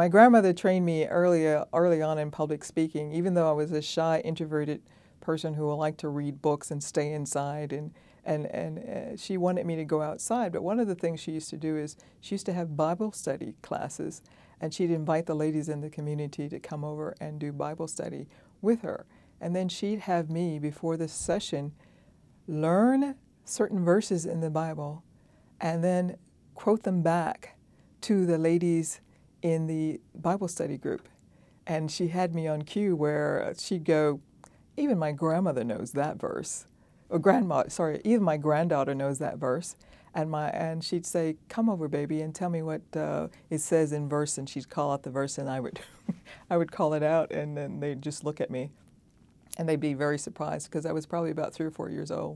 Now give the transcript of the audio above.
My grandmother trained me earlier, early on in public speaking, even though I was a shy, introverted person who liked to read books and stay inside. And, and, and uh, she wanted me to go outside. But one of the things she used to do is she used to have Bible study classes, and she'd invite the ladies in the community to come over and do Bible study with her. And then she'd have me, before the session, learn certain verses in the Bible and then quote them back to the ladies in the Bible study group. And she had me on cue where she'd go, even my grandmother knows that verse. Or grandma, sorry, even my granddaughter knows that verse. And, my, and she'd say, come over, baby, and tell me what uh, it says in verse. And she'd call out the verse, and I would, I would call it out, and then they'd just look at me. And they'd be very surprised because I was probably about three or four years old.